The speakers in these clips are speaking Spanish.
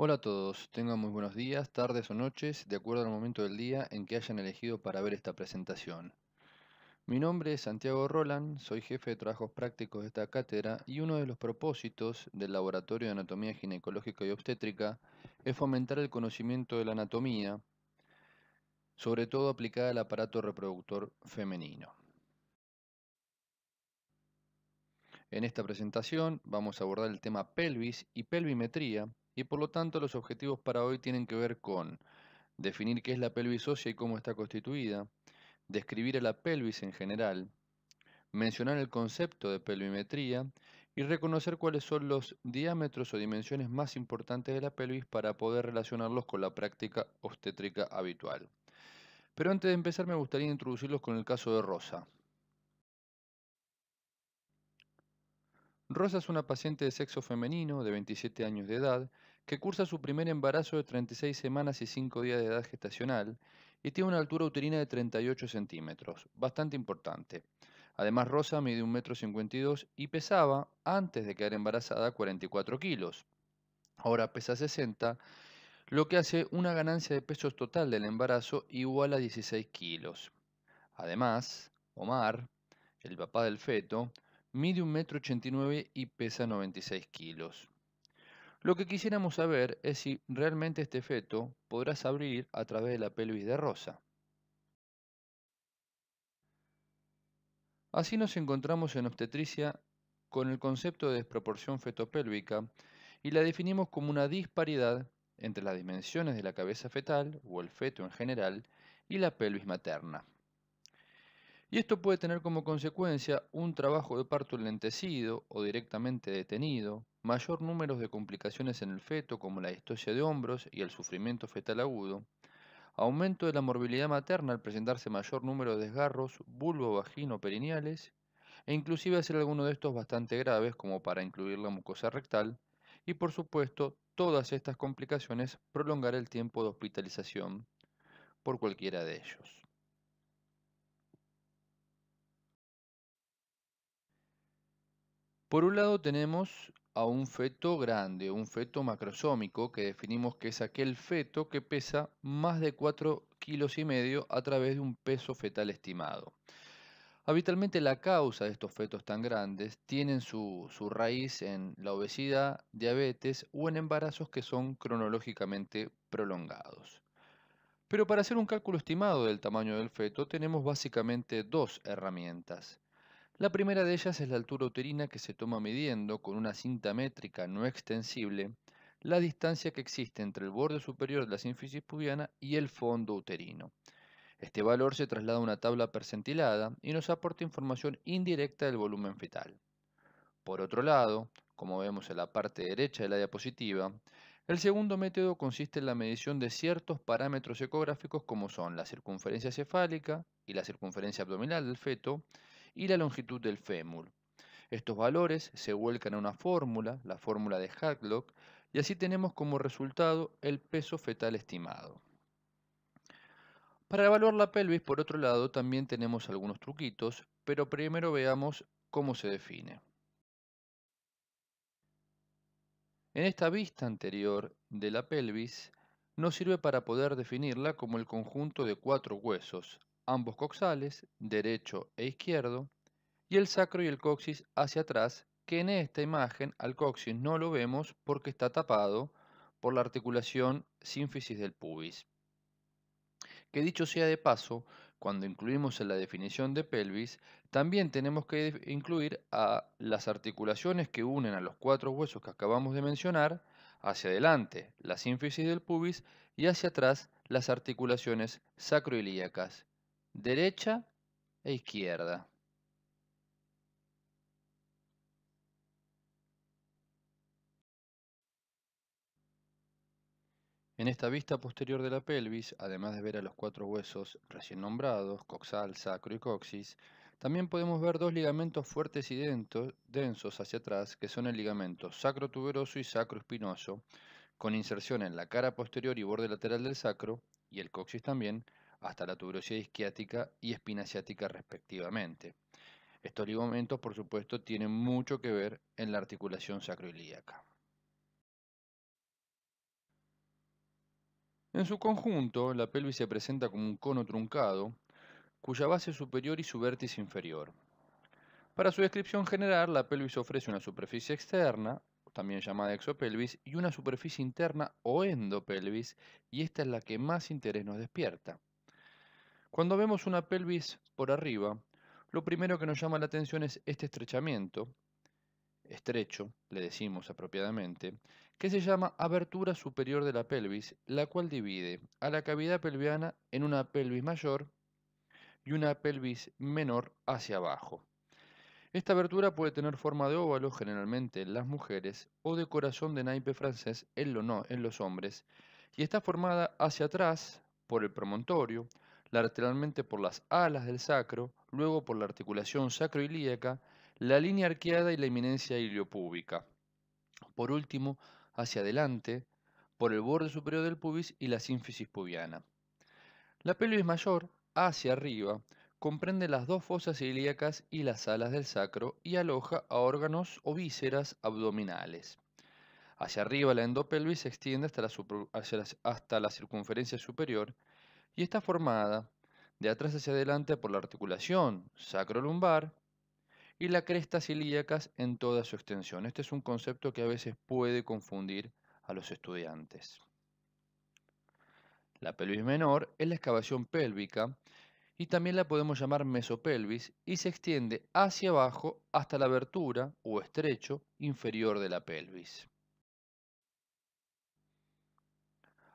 Hola a todos, tengan muy buenos días, tardes o noches, de acuerdo al momento del día en que hayan elegido para ver esta presentación. Mi nombre es Santiago Roland, soy jefe de trabajos prácticos de esta cátedra y uno de los propósitos del Laboratorio de Anatomía Ginecológica y Obstétrica es fomentar el conocimiento de la anatomía, sobre todo aplicada al aparato reproductor femenino. En esta presentación vamos a abordar el tema pelvis y pelvimetría, y por lo tanto los objetivos para hoy tienen que ver con definir qué es la pelvis ósea y cómo está constituida, describir a la pelvis en general, mencionar el concepto de pelvimetría y reconocer cuáles son los diámetros o dimensiones más importantes de la pelvis para poder relacionarlos con la práctica obstétrica habitual. Pero antes de empezar me gustaría introducirlos con el caso de Rosa. Rosa es una paciente de sexo femenino de 27 años de edad que cursa su primer embarazo de 36 semanas y 5 días de edad gestacional y tiene una altura uterina de 38 centímetros, bastante importante. Además, Rosa mide 1,52 m y pesaba, antes de quedar embarazada, 44 kilos. Ahora pesa 60, lo que hace una ganancia de pesos total del embarazo igual a 16 kilos. Además, Omar, el papá del feto, mide 1,89 m y pesa 96 kilos. Lo que quisiéramos saber es si realmente este feto podrá abrir a través de la pelvis de Rosa. Así nos encontramos en obstetricia con el concepto de desproporción fetopélvica y la definimos como una disparidad entre las dimensiones de la cabeza fetal o el feto en general y la pelvis materna. Y esto puede tener como consecuencia un trabajo de parto lentecido o directamente detenido, mayor número de complicaciones en el feto como la distosia de hombros y el sufrimiento fetal agudo, aumento de la morbilidad materna al presentarse mayor número de desgarros vulvo, vagino, perineales, e inclusive hacer alguno de estos bastante graves como para incluir la mucosa rectal, y por supuesto todas estas complicaciones prolongar el tiempo de hospitalización por cualquiera de ellos. Por un lado tenemos a un feto grande, un feto macrosómico, que definimos que es aquel feto que pesa más de 4 kilos y medio a través de un peso fetal estimado. Habitualmente la causa de estos fetos tan grandes tienen su, su raíz en la obesidad, diabetes o en embarazos que son cronológicamente prolongados. Pero para hacer un cálculo estimado del tamaño del feto tenemos básicamente dos herramientas. La primera de ellas es la altura uterina que se toma midiendo con una cinta métrica no extensible la distancia que existe entre el borde superior de la sínfisis pubiana y el fondo uterino. Este valor se traslada a una tabla percentilada y nos aporta información indirecta del volumen fetal. Por otro lado, como vemos en la parte derecha de la diapositiva, el segundo método consiste en la medición de ciertos parámetros ecográficos como son la circunferencia cefálica y la circunferencia abdominal del feto, y la longitud del fémur. Estos valores se vuelcan a una fórmula, la fórmula de Haglock, y así tenemos como resultado el peso fetal estimado. Para evaluar la pelvis, por otro lado, también tenemos algunos truquitos, pero primero veamos cómo se define. En esta vista anterior de la pelvis, nos sirve para poder definirla como el conjunto de cuatro huesos, ambos coxales, derecho e izquierdo, y el sacro y el coxis hacia atrás, que en esta imagen al coxis no lo vemos porque está tapado por la articulación sínfisis del pubis. Que dicho sea de paso, cuando incluimos en la definición de pelvis, también tenemos que incluir a las articulaciones que unen a los cuatro huesos que acabamos de mencionar, hacia adelante la sínfisis del pubis y hacia atrás las articulaciones sacroilíacas derecha e izquierda. En esta vista posterior de la pelvis, además de ver a los cuatro huesos recién nombrados, coxal, sacro y coxis, también podemos ver dos ligamentos fuertes y densos hacia atrás, que son el ligamento sacro tuberoso y sacro espinoso, con inserción en la cara posterior y borde lateral del sacro, y el coxis también, hasta la tuberosidad isquiática y espina asiática respectivamente. Estos ligamentos, por supuesto, tienen mucho que ver en la articulación sacroiliaca. En su conjunto, la pelvis se presenta como un cono truncado, cuya base superior y su vértice inferior. Para su descripción general, la pelvis ofrece una superficie externa, también llamada exopelvis, y una superficie interna o endopelvis, y esta es la que más interés nos despierta. Cuando vemos una pelvis por arriba, lo primero que nos llama la atención es este estrechamiento, estrecho, le decimos apropiadamente, que se llama abertura superior de la pelvis, la cual divide a la cavidad pelviana en una pelvis mayor y una pelvis menor hacia abajo. Esta abertura puede tener forma de óvalo generalmente en las mujeres o de corazón de naipe francés en, lo no, en los hombres y está formada hacia atrás por el promontorio, lateralmente por las alas del sacro, luego por la articulación sacroilíaca, la línea arqueada y la eminencia iliopúbica. Por último, hacia adelante, por el borde superior del pubis y la sínfisis pubiana. La pelvis mayor, hacia arriba, comprende las dos fosas ilíacas y las alas del sacro y aloja a órganos o vísceras abdominales. Hacia arriba la endopelvis se extiende hasta la circunferencia superior y está formada de atrás hacia adelante por la articulación sacro-lumbar y las crestas ilíacas en toda su extensión. Este es un concepto que a veces puede confundir a los estudiantes. La pelvis menor es la excavación pélvica y también la podemos llamar mesopelvis y se extiende hacia abajo hasta la abertura o estrecho inferior de la pelvis.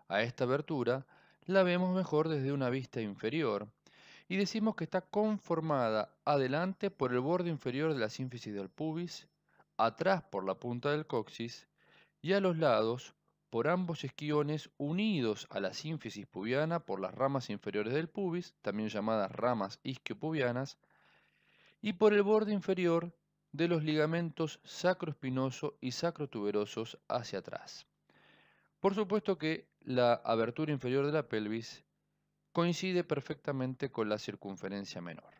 A esta abertura la vemos mejor desde una vista inferior y decimos que está conformada adelante por el borde inferior de la sínfisis del pubis, atrás por la punta del coxis y a los lados por ambos esquiones unidos a la sínfisis pubiana por las ramas inferiores del pubis, también llamadas ramas isquiopubianas, y por el borde inferior de los ligamentos sacroespinoso y sacrotuberosos hacia atrás. Por supuesto que la abertura inferior de la pelvis coincide perfectamente con la circunferencia menor.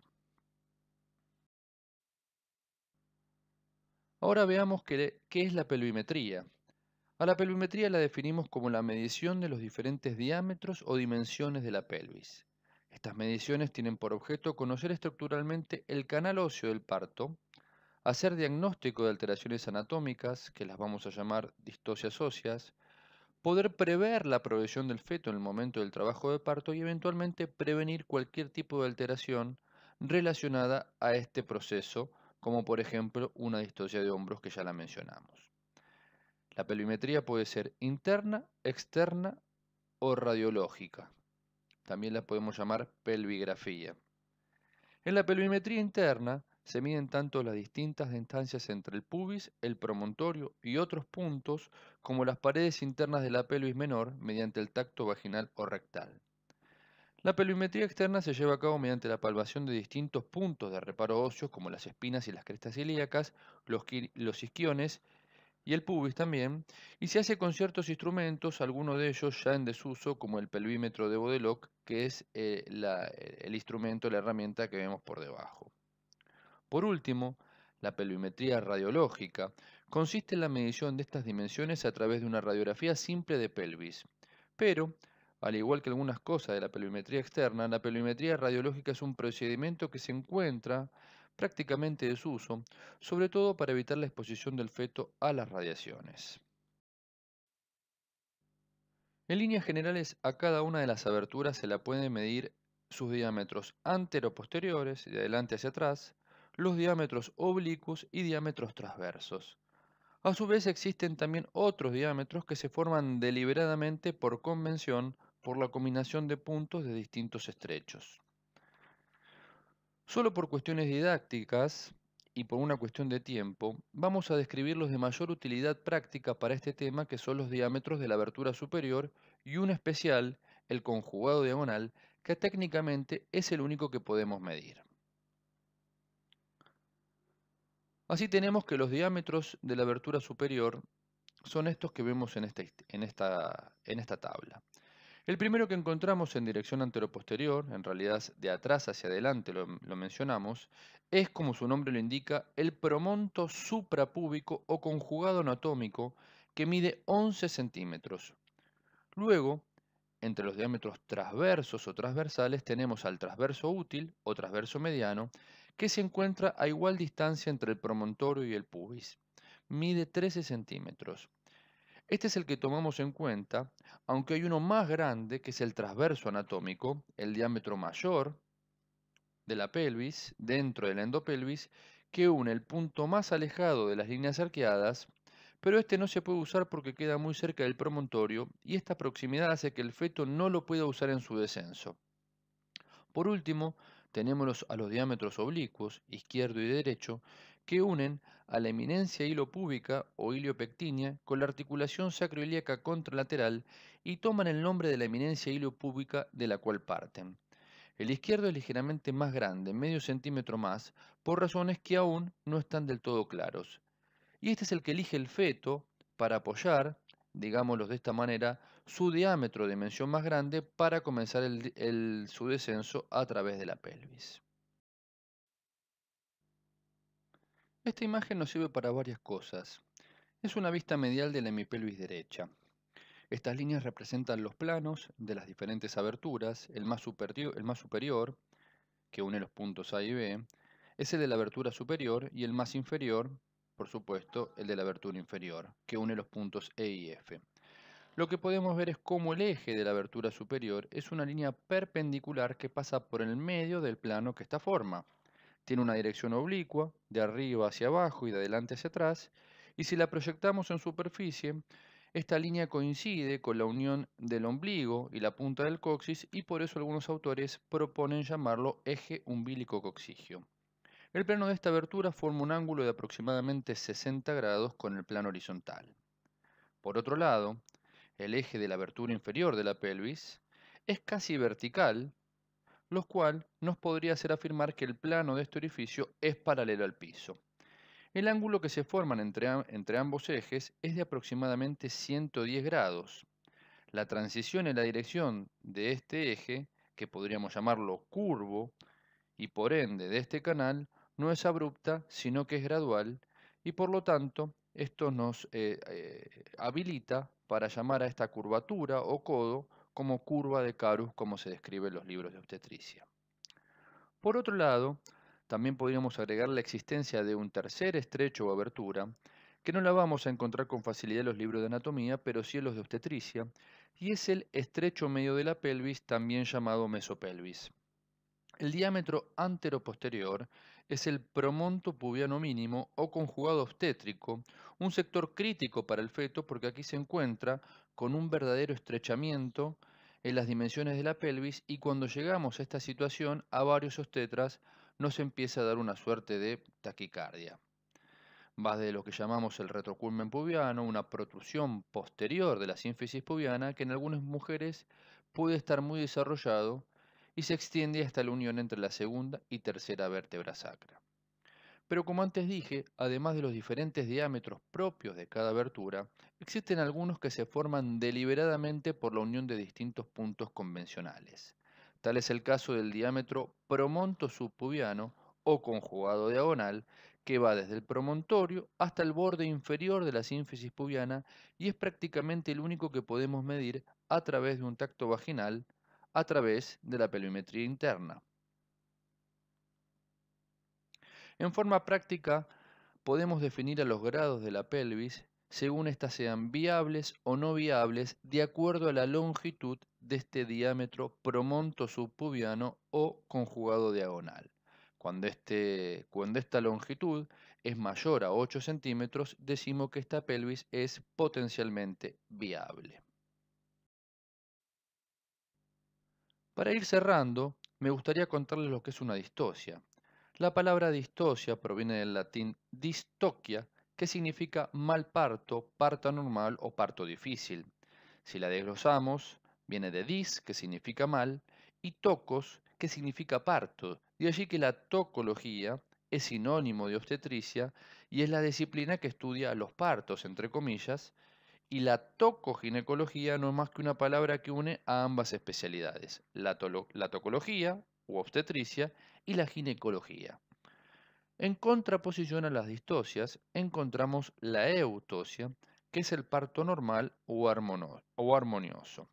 Ahora veamos qué, es la pelvimetría. A la pelvimetría la definimos como la medición de los diferentes diámetros o dimensiones de la pelvis. Estas mediciones tienen por objeto conocer estructuralmente el canal óseo del parto, hacer diagnóstico de alteraciones anatómicas, que las vamos a llamar distosias óseas, poder prever la progresión del feto en el momento del trabajo de parto y eventualmente prevenir cualquier tipo de alteración relacionada a este proceso, como por ejemplo una distosia de hombros que ya la mencionamos. La pelvimetría puede ser interna, externa o radiológica. También la podemos llamar pelvigrafía. En la pelvimetría interna se miden tanto las distintas distancias entre el pubis, el promontorio y otros puntos como las paredes internas de la pelvis menor mediante el tacto vaginal o rectal. La pelvimetría externa se lleva a cabo mediante la palpación de distintos puntos de reparo óseos como las espinas y las crestas ilíacas, los, isquiones y el pubis también, y se hace con ciertos instrumentos, algunos de ellos ya en desuso, como el pelvímetro de Bodelock que es eh, el instrumento, la herramienta que vemos por debajo. Por último, la pelvimetría radiológica consiste en la medición de estas dimensiones a través de una radiografía simple de pelvis. Pero, al igual que algunas cosas de la pelvimetría externa, la pelvimetría radiológica es un procedimiento que se encuentra prácticamente desuso, sobre todo para evitar la exposición del feto a las radiaciones. En líneas generales, a cada una de las aberturas se la puede medir sus diámetros antero-posteriores, de adelante hacia atrás, los diámetros oblicuos y diámetros transversos. A su vez existen también otros diámetros que se forman deliberadamente por convención por la combinación de puntos de distintos estrechos. Solo por cuestiones didácticas y por una cuestión de tiempo, vamos a describir los de mayor utilidad práctica para este tema que son los diámetros de la abertura superior y un especial, el conjugado diagonal, que técnicamente es el único que podemos medir. Así tenemos que los diámetros de la abertura superior son estos que vemos en, este, en, esta, en esta tabla. El primero que encontramos en dirección anteroposterior, en realidad de atrás hacia adelante lo, lo, mencionamos, es como su nombre lo indica, el promonto suprapúbico o conjugado anatómico que mide 11 centímetros. Luego, entre los diámetros transversos o transversales tenemos al transverso útil o transverso mediano que se encuentra a igual distancia entre el promontorio y el pubis. Mide 13 centímetros. Este es el que tomamos en cuenta, aunque hay uno más grande que es el transverso anatómico, el diámetro mayor de la pelvis, dentro del endopelvis, que une el punto más alejado de las líneas arqueadas, pero este no se puede usar porque queda muy cerca del promontorio y esta proximidad hace que el feto no lo pueda usar en su descenso. Por último, tenemos a los diámetros oblicuos, izquierdo y derecho, que unen a la eminencia hilo o iliopectínea con la articulación sacroiliaca contralateral y toman el nombre de la eminencia hilo de la cual parten. El izquierdo es ligeramente más grande, medio centímetro más, por razones que aún no están del todo claros. Y este es el que elige el feto para apoyar, digámoslo de esta manera, su diámetro de dimensión más grande para comenzar su descenso a través de la pelvis. Esta imagen nos sirve para varias cosas. Es una vista medial de la hemipelvis derecha. Estas líneas representan los planos de las diferentes aberturas, el más superior, que une los puntos A y B, es el de la abertura superior y el más inferior, por supuesto, el de la abertura inferior, que une los puntos E y F lo que podemos ver es cómo el eje de la abertura superior es una línea perpendicular que pasa por el medio del plano que esta forma. Tiene una dirección oblicua, de arriba hacia abajo y de adelante hacia atrás, y si la proyectamos en superficie, esta línea coincide con la unión del ombligo y la punta del coxis y por eso algunos autores proponen llamarlo eje umbilico coxigio. El plano de esta abertura forma un ángulo de aproximadamente 60 grados con el plano horizontal. Por otro lado, el eje de la abertura inferior de la pelvis, es casi vertical, lo cual nos podría hacer afirmar que el plano de este orificio es paralelo al piso. El ángulo que se forman entre, ambos ejes es de aproximadamente 110 grados. La transición en la dirección de este eje, que podríamos llamarlo curvo, y por ende de este canal, no es abrupta, sino que es gradual, y por lo tanto, esto nos eh, eh, habilita para llamar a esta curvatura o codo como curva de Carus como se describe en los libros de obstetricia. Por otro lado, también podríamos agregar la existencia de un tercer estrecho o abertura, que no la vamos a encontrar con facilidad en los libros de anatomía, pero sí en los de obstetricia, y es el estrecho medio de la pelvis, también llamado mesopelvis. El diámetro anteroposterior es el promonto pubiano mínimo o conjugado obstétrico, un sector crítico para el feto porque aquí se encuentra con un verdadero estrechamiento en las dimensiones de la pelvis y cuando llegamos a esta situación a varios obstetras nos empieza a dar una suerte de taquicardia. Va de lo que llamamos el retroculmen pubiano, una protrusión posterior de la sínfisis pubiana que en algunas mujeres puede estar muy desarrollado y se extiende hasta la unión entre la segunda y tercera vértebra sacra. Pero como antes dije, además de los diferentes diámetros propios de cada abertura, existen algunos que se forman deliberadamente por la unión de distintos puntos convencionales. Tal es el caso del diámetro promonto subpubiano o conjugado diagonal, que va desde el promontorio hasta el borde inferior de la sínfisis pubiana y es prácticamente el único que podemos medir a través de un tacto vaginal a través de la pelvimetría interna. En forma práctica, podemos definir a los grados de la pelvis según éstas sean viables o no viables de acuerdo a la longitud de este diámetro promonto subpubiano o conjugado diagonal. Cuando, este, cuando esta longitud es mayor a 8 centímetros, decimos que esta pelvis es potencialmente viable. Para ir cerrando, me gustaría contarles lo que es una distosia. La palabra distosia proviene del latín distoquia, que significa mal parto, parto anormal o parto difícil. Si la desglosamos, viene de dis, que significa mal, y tocos, que significa parto. De allí que la tocología es sinónimo de obstetricia y es la disciplina que estudia los partos, entre comillas, y la tocoginecología no es más que una palabra que une a ambas especialidades, la, la tocología u obstetricia y la ginecología. En contraposición a las distocias, encontramos la eutosia, que es el parto normal o, armonioso.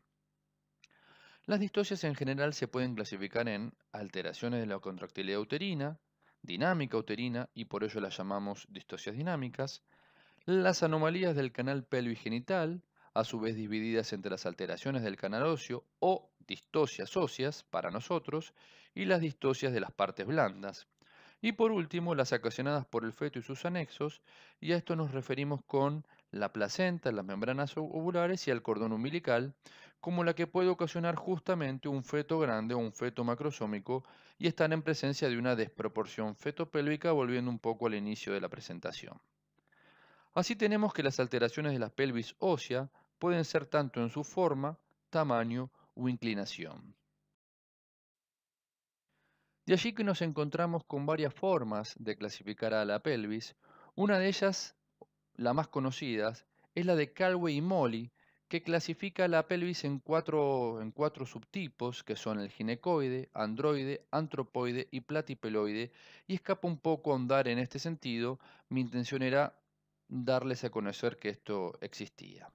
Las distocias en general se pueden clasificar en alteraciones de la contractilidad uterina, dinámica uterina, y por ello las llamamos distocias dinámicas, las anomalías del canal pelvigenital, a su vez divididas entre las alteraciones del canal óseo o distosias óseas para nosotros y las distosias de las partes blandas. Y por último, las ocasionadas por el feto y sus anexos, y a esto nos referimos con la placenta, las membranas ovulares y el cordón umbilical, como la que puede ocasionar justamente un feto grande o un feto macrosómico y están en presencia de una desproporción fetopélvica, volviendo un poco al inicio de la presentación. Así tenemos que las alteraciones de la pelvis ósea pueden ser tanto en su forma, tamaño o inclinación. De allí que nos encontramos con varias formas de clasificar a la pelvis. Una de ellas, la más conocida, es la de Calway y Molly, que clasifica a la pelvis en cuatro, en subtipos, que son el ginecoide, androide, antropoide y platipeloide, y escapa un poco a andar en este sentido, mi intención era darles a conocer que esto existía.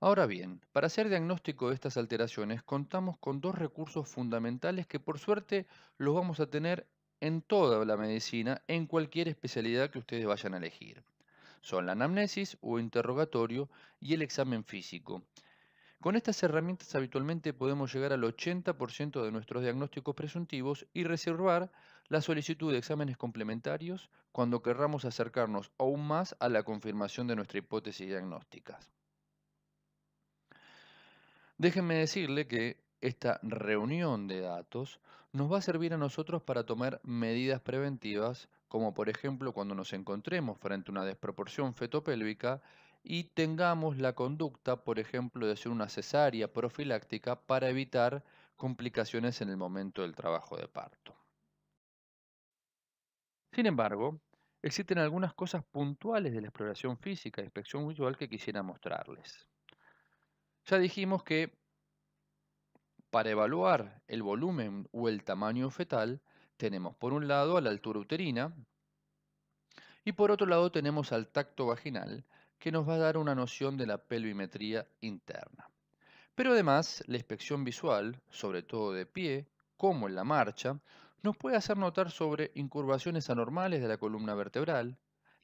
Ahora bien, para hacer diagnóstico de estas alteraciones contamos con dos recursos fundamentales que por suerte los vamos a tener en toda la medicina, en cualquier especialidad que ustedes vayan a elegir. Son la anamnesis o interrogatorio y el examen físico. Con estas herramientas habitualmente podemos llegar al 80% de nuestros diagnósticos presuntivos y reservar la solicitud de exámenes complementarios cuando querramos acercarnos aún más a la confirmación de nuestra hipótesis diagnóstica. Déjenme decirle que esta reunión de datos nos va a servir a nosotros para tomar medidas preventivas, como por ejemplo cuando nos encontremos frente a una desproporción fetopélvica y tengamos la conducta, por ejemplo, de hacer una cesárea profiláctica para evitar complicaciones en el momento del trabajo de parto. Sin embargo, existen algunas cosas puntuales de la exploración física e inspección visual que quisiera mostrarles. Ya dijimos que para evaluar el volumen o el tamaño fetal tenemos por un lado a la altura uterina y por otro lado tenemos al tacto vaginal que nos va a dar una noción de la pelvimetría interna. Pero además la inspección visual, sobre todo de pie, como en la marcha, nos puede hacer notar sobre incurvaciones anormales de la columna vertebral,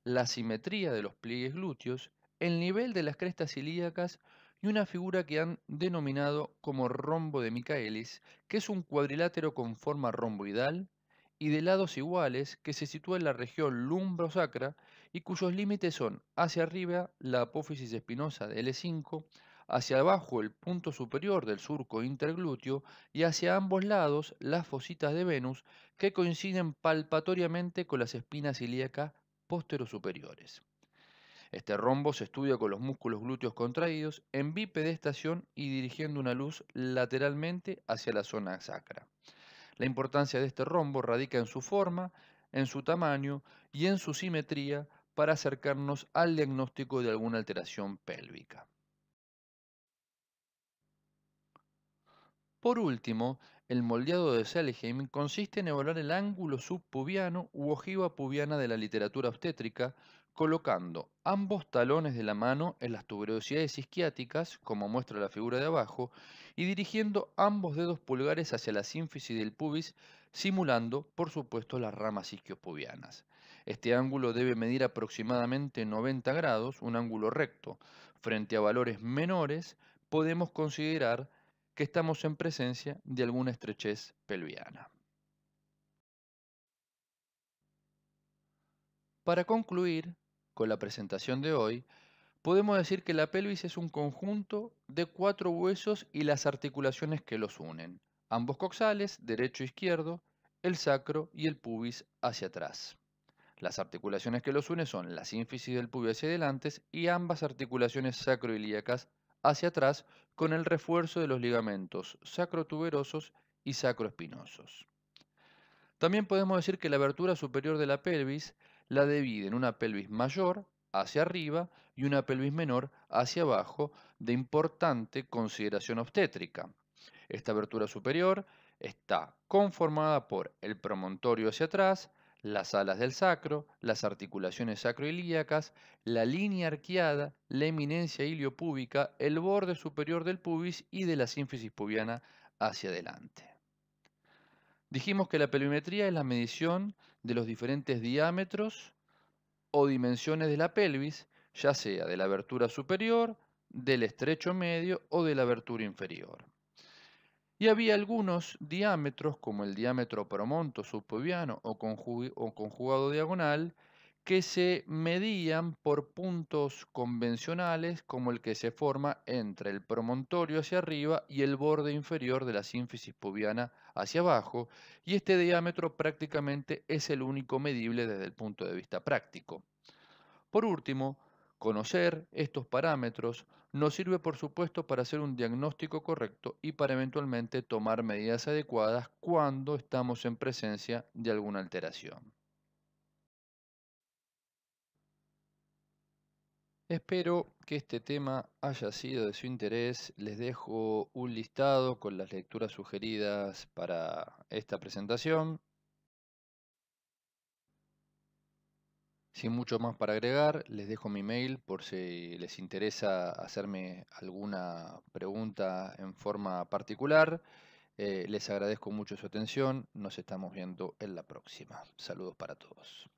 la simetría de los pliegues glúteos, el nivel de las crestas ilíacas y una figura que han denominado como rombo de Michaelis, que es un cuadrilátero con forma romboidal y de lados iguales que se sitúa en la región lumbrosacra y cuyos límites son hacia arriba la apófisis espinosa de L5, hacia abajo el punto superior del surco interglúteo y hacia ambos lados las fositas de Venus que coinciden palpatoriamente con las espinas ilíacas posterosuperiores. Este rombo se estudia con los músculos glúteos contraídos en bipedestación y dirigiendo una luz lateralmente hacia la zona sacra. La importancia de este rombo radica en su forma, en su tamaño y en su simetría para acercarnos al diagnóstico de alguna alteración pélvica. Por último, el moldeado de Seligheim consiste en evaluar el ángulo subpubiano u ojiva pubiana de la literatura obstétrica, colocando ambos talones de la mano en las tuberosidades isquiáticas, como muestra la figura de abajo, y dirigiendo ambos dedos pulgares hacia la sínfisis del pubis, simulando, por supuesto, las ramas isquiopubianas. Este ángulo debe medir aproximadamente 90 grados, un ángulo recto. Frente a valores menores, podemos considerar que estamos en presencia de alguna estrechez pelviana. Para concluir con la presentación de hoy, podemos decir que la pelvis es un conjunto de cuatro huesos y las articulaciones que los unen, ambos coxales, derecho e izquierdo, el sacro y el pubis hacia atrás. Las articulaciones que los unen son la sínfisis del pubis hacia adelante y ambas articulaciones sacroiliacas hacia atrás con el refuerzo de los ligamentos sacrotuberosos y sacroespinosos. También podemos decir que la abertura superior de la pelvis la divide en una pelvis mayor hacia arriba y una pelvis menor hacia abajo de importante consideración obstétrica. Esta abertura superior está conformada por el promontorio hacia atrás, las alas del sacro, las articulaciones sacroilíacas, la línea arqueada, la eminencia iliopúbica, el borde superior del pubis y de la sínfisis pubiana hacia adelante. Dijimos que la pelvimetría es la medición de los diferentes diámetros o dimensiones de la pelvis, ya sea de la abertura superior, del estrecho medio o de la abertura inferior y había algunos diámetros, como el diámetro promonto subpubiano o, conjugado diagonal, que se medían por puntos convencionales como el que se forma entre el promontorio hacia arriba y el borde inferior de la sínfisis pubiana hacia abajo, y este diámetro prácticamente es el único medible desde el punto de vista práctico. Por último, Conocer estos parámetros nos sirve por supuesto para hacer un diagnóstico correcto y para eventualmente tomar medidas adecuadas cuando estamos en presencia de alguna alteración. Espero que este tema haya sido de su interés. Les dejo un listado con las lecturas sugeridas para esta presentación. Sin mucho más para agregar, les dejo mi mail por si les interesa hacerme alguna pregunta en forma particular. Eh, les agradezco mucho su atención. Nos estamos viendo en la próxima. Saludos para todos.